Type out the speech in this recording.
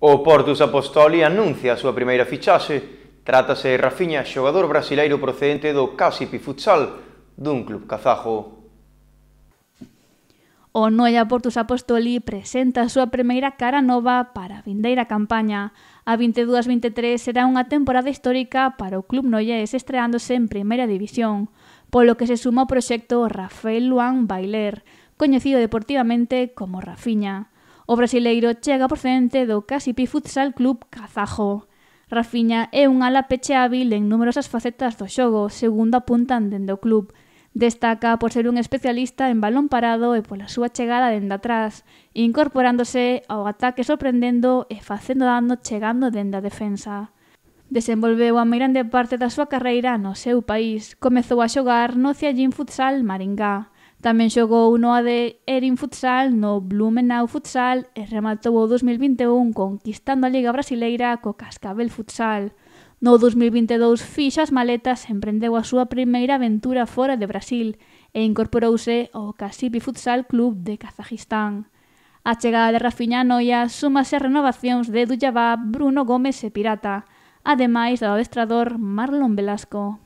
O Portus Apostoli anuncia a súa primeira fichaxe. Trátase de Rafinha, xogador brasileiro procedente do Casipi Futsal, dun club kazajo. O Noia Portus Apostoli presenta a súa primeira cara nova para a vindeira campaña. A 22-23 será unha temporada histórica para o club es estreándose en Primeira División, polo que se suma o proxecto Rafael Luan Bailer, coñecido deportivamente como Rafinha. O brasileiro chega procedente do Casipi Futsal Club Cazajo. Rafiña é un ala hábil en numerosas facetas do xogo, segundo apuntan dende o club. Destaca por ser un especialista en balón parado e pola súa chegada dende atrás, incorporándose ao ataque sorprendendo e facendo dano chegando dende a defensa. Desenvolveu a meirande parte da súa carreira no seu país. Comezou a xogar no Ciallín Futsal Maringá, Tamén xogou no AD Erin Futsal, no Blumenau Futsal e rematou o 2021 conquistando a Liga Brasileira co Cascabel Futsal. No 2022 fixa as maletas emprendeu a súa primeira aventura fora de Brasil e incorporouse ao Casipi Futsal Club de Kazajistán. A chegada de Rafinha Noia súmase a renovacións de Dujabá, Bruno Gómez e Pirata, ademais do adestrador Marlon Velasco.